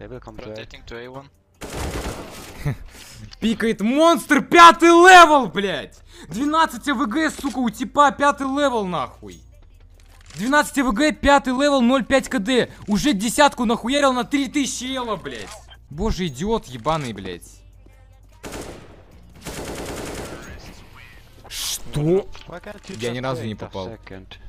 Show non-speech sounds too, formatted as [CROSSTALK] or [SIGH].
[LAUGHS] Пикает монстр, пятый левел, блядь! 12 АВГ, сука, у типа пятый левел, нахуй! 12 вг пятый левел, 0,5 КД. Уже десятку нахуярил на 3000 ела, блядь. Боже, идиот ебаный, блядь. Что? Я ни разу не попал. Second.